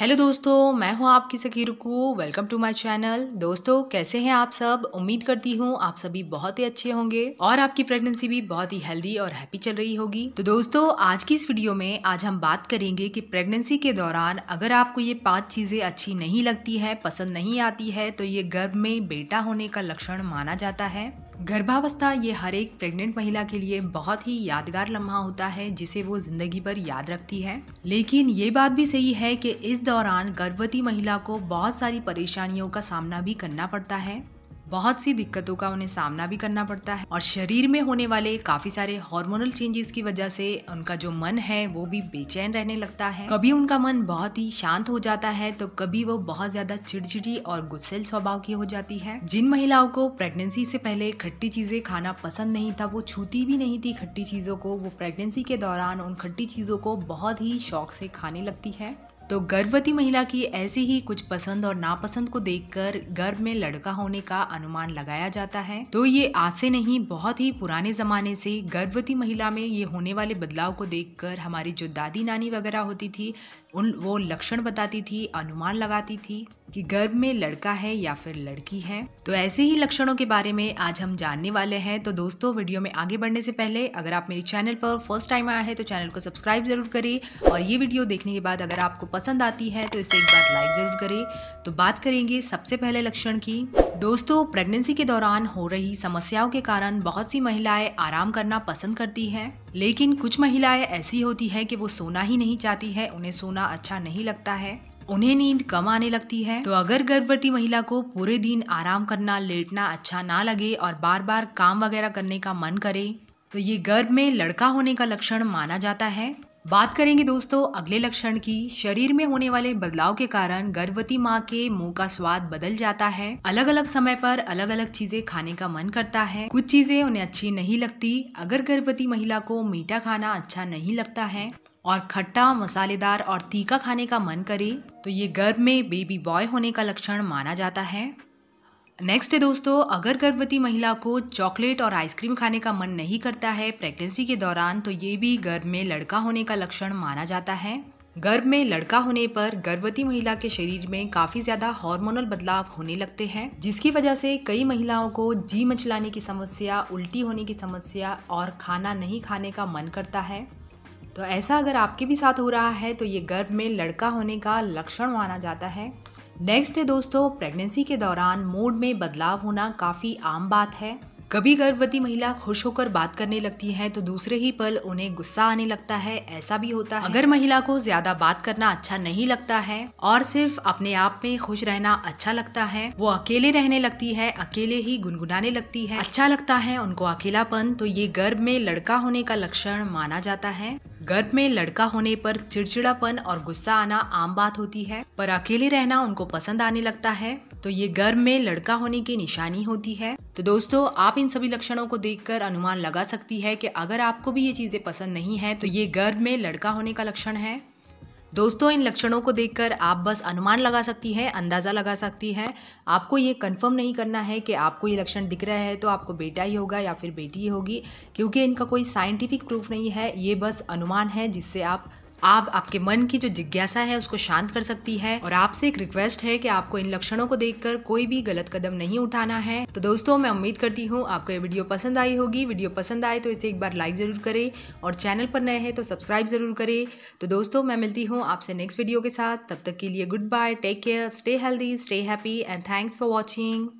hello दोस्तों मैं हूं आपकी सकीर रुकू वेलकम टू माय चैनल दोस्तों कैसे हैं आप सब उम्मीद करती हूं आप सभी बहुत ही अच्छे होंगे और आपकी प्रेगनेंसी भी बहुत ही हेल्दी और हैप्पी चल रही होगी तो दोस्तों आज की इस वीडियो में आज हम बात करेंगे कि प्रेगनेंसी के दौरान अगर आपको ये पांच चीज़ें अच्छी नहीं लगती है पसंद नहीं आती है तो ये गर्भ में बेटा होने का लक्षण माना जाता है गर्भावस्था ये हर एक प्रेग्नेंट महिला के लिए बहुत ही यादगार लम्हा होता है जिसे वो ज़िंदगी भर याद रखती है लेकिन ये बात भी सही है कि इस दौरान गर्भवती महिला को बहुत सारी परेशानियों का सामना भी करना पड़ता है बहुत सी दिक्कतों का उन्हें सामना भी करना पड़ता है और शरीर में होने वाले काफी सारे हार्मोनल चेंजेस की वजह से उनका जो मन है वो भी बेचैन रहने लगता है कभी उनका मन बहुत ही शांत हो जाता है तो कभी वो बहुत ज्यादा चिड़चिड़ी और गुस्सेल स्वभाव की हो जाती है जिन महिलाओं को प्रेगनेंसी से पहले खट्टी चीजें खाना पसंद नहीं था वो छूती भी नहीं थी खट्टी चीजों को वो प्रेगनेंसी के दौरान उन खट्टी चीजों को बहुत ही शौक से खाने लगती है तो गर्भवती महिला की ऐसी ही कुछ पसंद और नापसंद को देखकर गर्भ में लड़का होने का अनुमान लगाया जाता है तो ये आज से नहीं बहुत ही पुराने जमाने से गर्भवती महिला में ये होने वाले बदलाव को देखकर हमारी जो दादी नानी वगैरह होती थी उन वो लक्षण बताती थी अनुमान लगाती थी कि गर्भ में लड़का है या फिर लड़की है तो ऐसे ही लक्षणों के बारे में आज हम जानने वाले हैं तो दोस्तों वीडियो में आगे बढ़ने से पहले अगर आप मेरे चैनल पर फर्स्ट टाइम आया है तो चैनल को सब्सक्राइब जरूर करें और ये वीडियो देखने के बाद अगर आपको पसंद आती है तो इसे एक बार लाइक ज़रूर करें तो बात करेंगे सबसे पहले लक्षण की दोस्तों प्रेगनेंसी के दौरान हो रही समस्याओं के कारण बहुत सी महिलाएं आराम करना पसंद करती हैं लेकिन कुछ महिलाएं ऐसी होती है कि वो सोना ही नहीं चाहती है उन्हें सोना अच्छा नहीं लगता है उन्हें नींद कम आने लगती है तो अगर गर्भवती महिला को पूरे दिन आराम करना लेटना अच्छा ना लगे और बार बार काम वगैरह करने का मन करे तो ये गर्भ में लड़का होने का लक्षण माना जाता है बात करेंगे दोस्तों अगले लक्षण की शरीर में होने वाले बदलाव के कारण गर्भवती माँ के मुंह का स्वाद बदल जाता है अलग अलग समय पर अलग अलग चीजें खाने का मन करता है कुछ चीजें उन्हें अच्छी नहीं लगती अगर गर्भवती महिला को मीठा खाना अच्छा नहीं लगता है और खट्टा मसालेदार और तीखा खाने का मन करे तो ये गर्भ में बेबी बॉय होने का लक्षण माना जाता है नेक्स्ट है दोस्तों अगर गर्भवती महिला को चॉकलेट और आइसक्रीम खाने का मन नहीं करता है प्रेगनेंसी के दौरान तो ये भी गर्भ में लड़का होने का लक्षण माना जाता है गर्भ में लड़का होने पर गर्भवती महिला के शरीर में काफी ज्यादा हार्मोनल बदलाव होने लगते हैं जिसकी वजह से कई महिलाओं को जी मचलाने की समस्या उल्टी होने की समस्या और खाना नहीं खाने का मन करता है तो ऐसा अगर आपके भी साथ हो रहा है तो ये गर्भ में लड़का होने का लक्षण माना जाता है नेक्स्ट है दोस्तों प्रेगनेंसी के दौरान मूड में बदलाव होना काफ़ी आम बात है कभी गर्भवती महिला खुश होकर बात करने लगती है तो दूसरे ही पल उन्हें गुस्सा आने लगता है ऐसा भी होता है अगर महिला को ज्यादा बात करना अच्छा नहीं लगता है और सिर्फ अपने आप में खुश रहना अच्छा लगता है वो अकेले रहने लगती है अकेले ही गुनगुनाने लगती है अच्छा लगता है उनको अकेलापन तो ये गर्भ में लड़का होने का लक्षण माना जाता है गर्भ में लड़का होने पर चिड़चिड़ापन और गुस्सा आना आम बात होती है पर अकेले रहना उनको पसंद आने लगता है तो ये गर्भ में लड़का होने की निशानी होती है तो दोस्तों आप इन सभी लक्षणों को देखकर अनुमान लगा सकती है कि अगर आपको भी ये चीजें पसंद नहीं है तो ये गर्भ में लड़का होने का लक्षण है दोस्तों इन लक्षणों को देखकर आप बस अनुमान लगा सकती है अंदाज़ा लगा सकती है आपको ये कंफर्म नहीं करना है कि आपको ये लक्षण दिख रहा है तो आपको बेटा ही होगा या फिर बेटी ही होगी क्योंकि इनका कोई साइंटिफिक प्रूफ नहीं है ये बस अनुमान है जिससे आप आप आपके मन की जो जिज्ञासा है उसको शांत कर सकती है और आपसे एक रिक्वेस्ट है कि आपको इन लक्षणों को देखकर कोई भी गलत कदम नहीं उठाना है तो दोस्तों मैं उम्मीद करती हूँ आपको ये वीडियो पसंद आई होगी वीडियो पसंद आए तो इसे एक बार लाइक ज़रूर करें और चैनल पर नए हैं तो सब्सक्राइब ज़रूर करें तो दोस्तों मैं मिलती हूँ हूँ आपसे नेक्स्ट वीडियो के साथ तब तक के लिए good bye take care stay healthy stay happy and thanks for watching